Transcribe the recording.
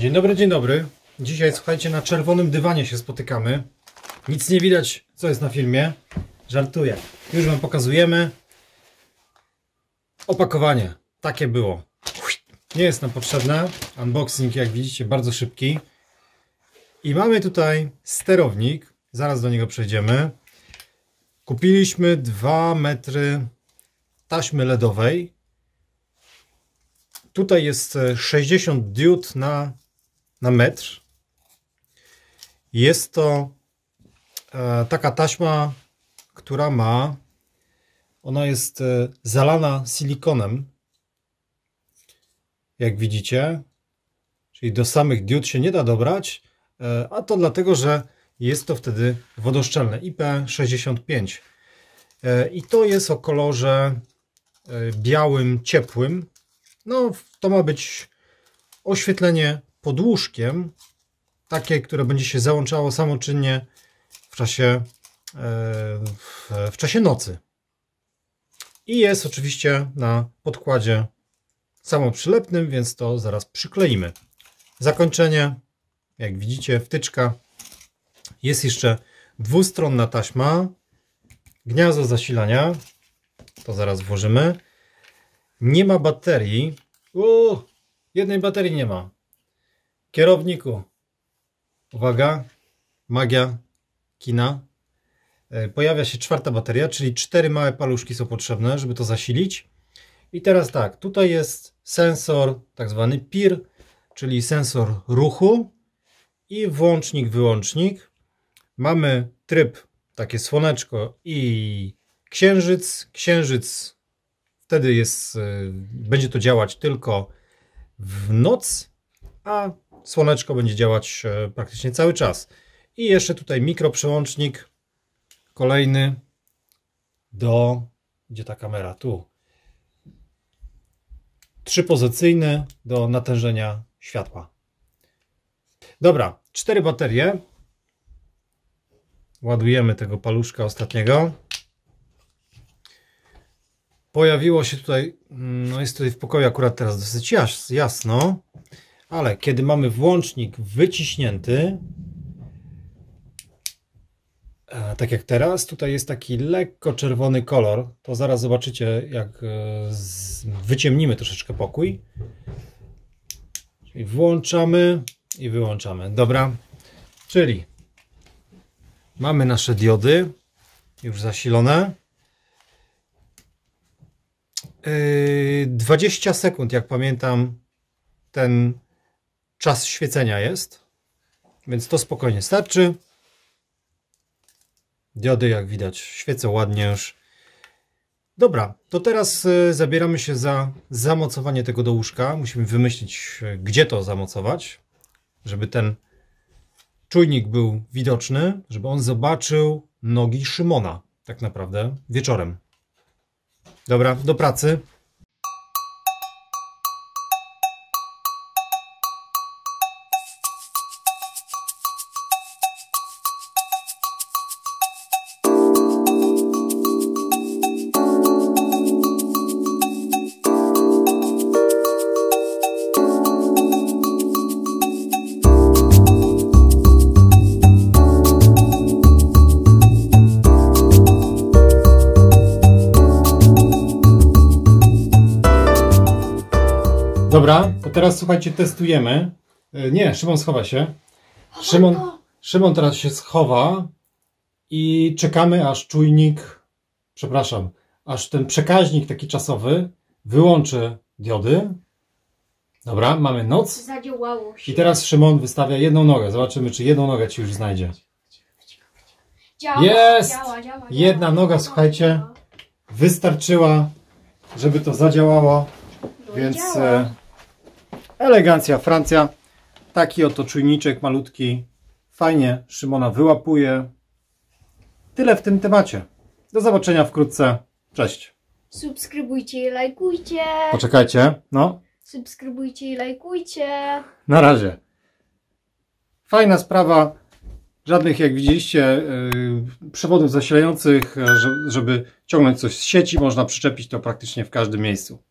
Dzień dobry, dzień dobry. Dzisiaj, słuchajcie, na czerwonym dywanie się spotykamy. Nic nie widać, co jest na filmie. Żartuję. Już Wam pokazujemy. Opakowanie. Takie było. Nie jest nam potrzebne. Unboxing, jak widzicie, bardzo szybki. I mamy tutaj sterownik. Zaraz do niego przejdziemy. Kupiliśmy 2 metry taśmy LEDowej. Tutaj jest 60 e, diod na na metr. Jest to e, taka taśma, która ma, ona jest e, zalana silikonem, jak widzicie, czyli do samych diod się nie da dobrać, e, a to dlatego, że jest to wtedy wodoszczelne IP65. I to jest o kolorze białym, ciepłym. No, to ma być oświetlenie pod łóżkiem, takie, które będzie się załączało samoczynnie w czasie, e, w, czasie nocy. I jest oczywiście na podkładzie samoprzylepnym, więc to zaraz przykleimy. Zakończenie, jak widzicie, wtyczka. Jest jeszcze dwustronna taśma, gniazdo zasilania, to zaraz włożymy. Nie ma baterii. O, jednej baterii nie ma. Kierowniku. Uwaga, magia kina. E, pojawia się czwarta bateria, czyli cztery małe paluszki są potrzebne, żeby to zasilić. I teraz tak, tutaj jest sensor, tak zwany PIR, czyli sensor ruchu i włącznik, wyłącznik. Mamy tryb, takie słoneczko i księżyc. Księżyc wtedy jest, e, będzie to działać tylko w noc, a słoneczko będzie działać e, praktycznie cały czas. I jeszcze tutaj mikroprzełącznik, kolejny do, gdzie ta kamera, tu. Trzypozycyjny do natężenia światła. Dobra, cztery baterie. Ładujemy tego paluszka ostatniego. Pojawiło się tutaj, mm, no jest tutaj w pokoju akurat teraz dosyć jasno, ale kiedy mamy włącznik wyciśnięty, e, tak jak teraz, tutaj jest taki lekko czerwony kolor, to zaraz zobaczycie, jak e, wyciemnimy troszeczkę pokój. Czyli włączamy i wyłączamy. Dobra, czyli mamy nasze diody już zasilone. 20 e, sekund, jak pamiętam, ten czas świecenia jest, więc to spokojnie starczy. Diody, jak widać, świecą ładnie już. Dobra, to teraz y, zabieramy się za zamocowanie tego do łóżka. Musimy wymyślić, y, gdzie to zamocować, żeby ten czujnik był widoczny, żeby on zobaczył nogi Szymona, tak naprawdę, wieczorem. Dobra, do pracy. Dobra, to teraz słuchajcie, testujemy. E, nie, Szymon schowa się. Szymon, Szymon teraz się schowa i czekamy aż czujnik, przepraszam, aż ten przekaźnik taki czasowy wyłączy diody. Dobra, mamy noc. Zadziałało się. I teraz Szymon wystawia jedną nogę. Zobaczymy, czy jedną nogę ci już znajdzie. Działa, Jest! Działa, działa, Jedna noga, słuchajcie, wystarczyła, żeby to zadziałało. Więc Elegancja Francja. Taki oto czujniczek malutki. Fajnie Szymona wyłapuje. Tyle w tym temacie. Do zobaczenia wkrótce. Cześć. Subskrybujcie i lajkujcie. Poczekajcie. No. Subskrybujcie i lajkujcie. Na razie. Fajna sprawa. Żadnych, jak widzieliście, yy, przewodów zasilających, e, żeby ciągnąć coś z sieci, można przyczepić to praktycznie w każdym miejscu.